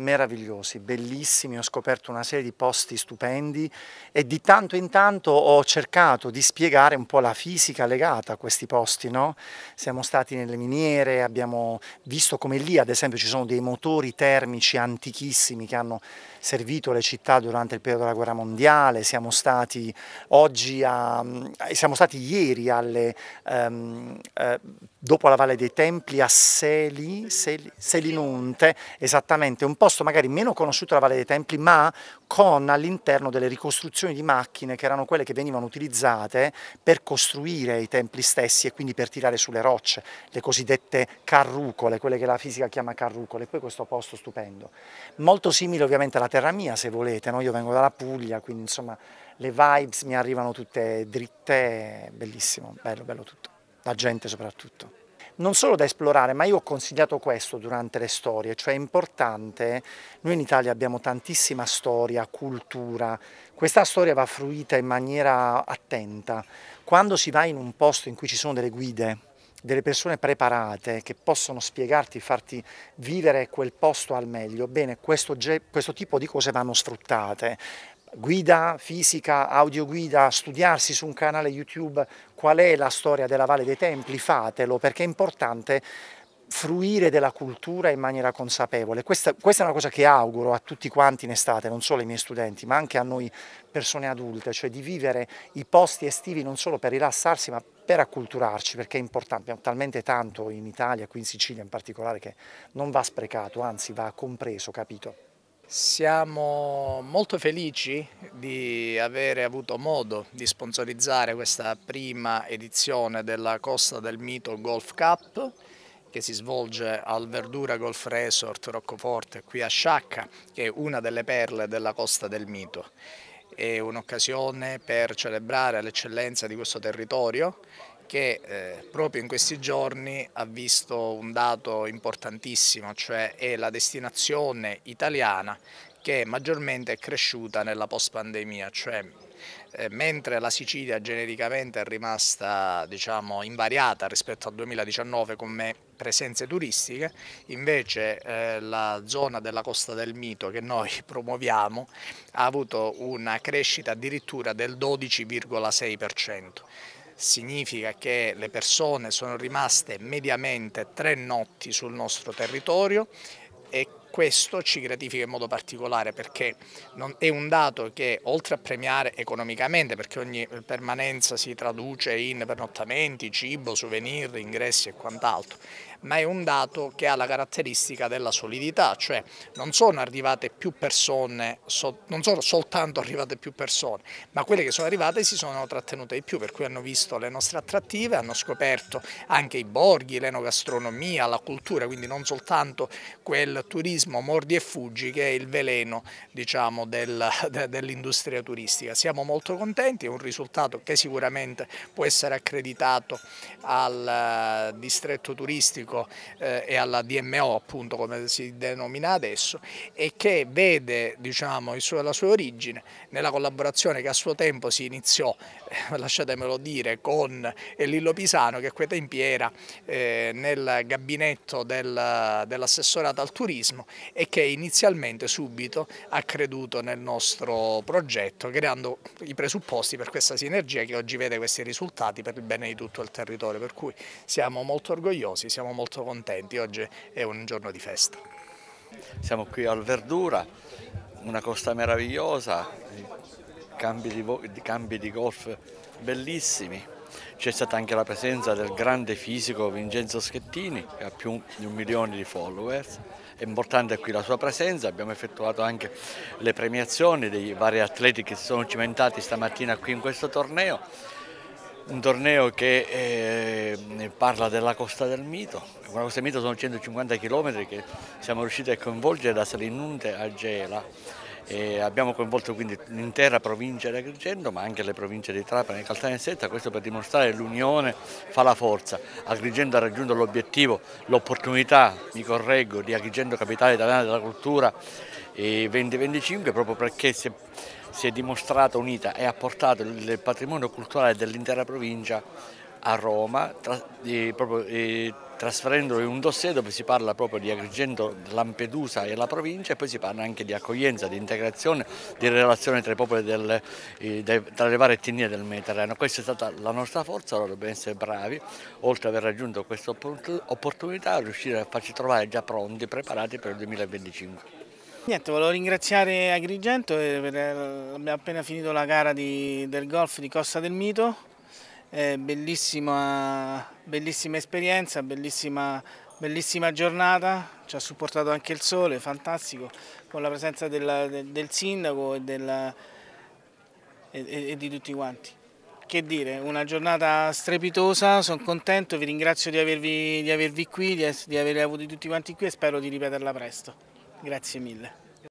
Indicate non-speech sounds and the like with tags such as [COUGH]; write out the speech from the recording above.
meravigliosi, bellissimi, ho scoperto una serie di posti stupendi e di tanto in tanto ho cercato di spiegare un po' la fisica legata a questi posti, no? Siamo stati nelle miniere, abbiamo visto come lì ad esempio ci sono dei motori termici antichissimi che hanno servito le città durante il periodo della guerra mondiale, siamo stati, a, siamo stati ieri alle, um, eh, dopo la Valle dei Templi a Seli, Seli Selinunte, esattamente un po' piuttosto magari meno conosciuta la Valle dei Templi, ma con all'interno delle ricostruzioni di macchine che erano quelle che venivano utilizzate per costruire i templi stessi e quindi per tirare sulle rocce, le cosiddette carrucole, quelle che la fisica chiama carrucole, poi questo posto stupendo. Molto simile ovviamente alla terra mia se volete, no? io vengo dalla Puglia, quindi insomma le vibes mi arrivano tutte dritte, bellissimo, bello, bello tutto, la gente soprattutto non solo da esplorare, ma io ho consigliato questo durante le storie, cioè è importante, noi in Italia abbiamo tantissima storia, cultura, questa storia va fruita in maniera attenta. Quando si va in un posto in cui ci sono delle guide, delle persone preparate che possono spiegarti, farti vivere quel posto al meglio, bene, questo, questo tipo di cose vanno sfruttate, guida fisica, audioguida, studiarsi su un canale YouTube qual è la storia della Valle dei Templi, fatelo perché è importante fruire della cultura in maniera consapevole. Questa, questa, è una cosa che auguro a tutti quanti in estate, non solo ai miei studenti, ma anche a noi persone adulte, cioè di vivere i posti estivi non solo per rilassarsi, ma per acculturarci, perché è importante. Abbiamo talmente tanto in Italia, qui in Sicilia in particolare, che non va sprecato, anzi va compreso, capito? Siamo molto felici di avere avuto modo di sponsorizzare questa prima edizione della Costa del Mito Golf Cup che si svolge al Verdura Golf Resort Roccoforte qui a Sciacca, che è una delle perle della Costa del Mito. È un'occasione per celebrare l'eccellenza di questo territorio che eh, proprio in questi giorni ha visto un dato importantissimo, cioè è la destinazione italiana che maggiormente è cresciuta nella post-pandemia, cioè eh, mentre la Sicilia genericamente è rimasta diciamo, invariata rispetto al 2019 come presenze turistiche, invece eh, la zona della Costa del Mito che noi [LAUGHS] promuoviamo ha avuto una crescita addirittura del 12,6% significa che le persone sono rimaste mediamente tre notti sul nostro territorio e questo ci gratifica in modo particolare perché è un dato che oltre a premiare economicamente, perché ogni permanenza si traduce in pernottamenti, cibo, souvenir, ingressi e quant'altro, ma è un dato che ha la caratteristica della solidità, cioè non sono arrivate più persone, non sono soltanto arrivate più persone, ma quelle che sono arrivate si sono trattenute di più, per cui hanno visto le nostre attrattive, hanno scoperto anche i borghi, l'enogastronomia, la cultura, quindi non soltanto quel turismo meccanismo mordi e fuggi che è il veleno diciamo, del, de, dell'industria turistica. Siamo molto contenti, è un risultato che sicuramente può essere accreditato al eh, distretto turistico eh, e alla DMO appunto come si denomina adesso e che vede diciamo, suo, la sua origine nella collaborazione che a suo tempo si iniziò, eh, lasciatemelo dire, con Lillo Pisano che a quei tempi era eh, nel gabinetto del, dell'assessorato al turismo e che inizialmente subito ha creduto nel nostro progetto creando i presupposti per questa sinergia che oggi vede questi risultati per il bene di tutto il territorio per cui siamo molto orgogliosi, siamo molto contenti, oggi è un giorno di festa. Siamo qui al Verdura, una costa meravigliosa, cambi di, cambi di golf bellissimi c'è stata anche la presenza del grande fisico Vincenzo Schettini che ha più di un milione di followers, è importante qui la sua presenza, abbiamo effettuato anche le premiazioni dei vari atleti che si sono cimentati stamattina qui in questo torneo, un torneo che eh, parla della Costa del Mito, la Costa del Mito sono 150 km che siamo riusciti a coinvolgere da Salinunte a Gela e abbiamo coinvolto quindi l'intera provincia di Agrigento ma anche le province di Trapani, Caltani e Setta, questo per dimostrare che l'unione fa la forza. Agrigento ha raggiunto l'obiettivo, l'opportunità, mi correggo, di Agrigento Capitale Italiana della Cultura 2025 proprio perché si è, si è dimostrata unita e ha portato il patrimonio culturale dell'intera provincia a Roma, tra, di, proprio, eh, trasferendolo in un dossier dove si parla proprio di Agrigento, Lampedusa e la provincia e poi si parla anche di accoglienza, di integrazione, di relazione tra i popoli del, eh, tra le varie etnie del Mediterraneo. Questa è stata la nostra forza, allora dobbiamo essere bravi, oltre ad aver raggiunto questa opportunità, riuscire a farci trovare già pronti, preparati per il 2025. Niente, volevo ringraziare Agrigento, eh, eh, abbiamo appena finito la gara di, del golf di Costa del Mito bellissima, bellissima, esperienza, bellissima, bellissima, giornata, ci ha supportato anche il sole, fantastico, con la presenza della, de, del sindaco e, della, e, e, di tutti quanti che dire, una giornata strepitosa, sono contento, vi ringrazio di avervi, di avervi qui, di, di avervi avuti tutti quanti qui e spero di ripeterla presto. Grazie mille.